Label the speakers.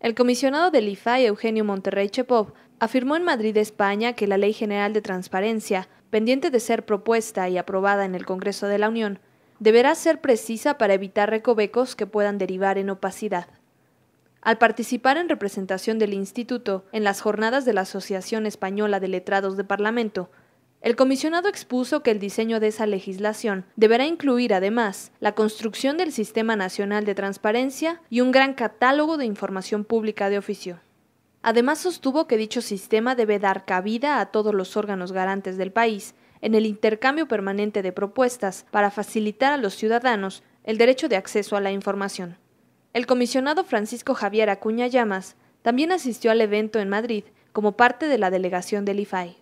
Speaker 1: El comisionado del Ifa, Eugenio Monterrey Chepov, afirmó en Madrid, España, que la Ley General de Transparencia, pendiente de ser propuesta y aprobada en el Congreso de la Unión, deberá ser precisa para evitar recovecos que puedan derivar en opacidad. Al participar en representación del Instituto en las jornadas de la Asociación Española de Letrados de Parlamento, el comisionado expuso que el diseño de esa legislación deberá incluir además la construcción del Sistema Nacional de Transparencia y un gran catálogo de información pública de oficio. Además sostuvo que dicho sistema debe dar cabida a todos los órganos garantes del país en el intercambio permanente de propuestas para facilitar a los ciudadanos el derecho de acceso a la información. El comisionado Francisco Javier Acuña Llamas también asistió al evento en Madrid como parte de la delegación del IFAI.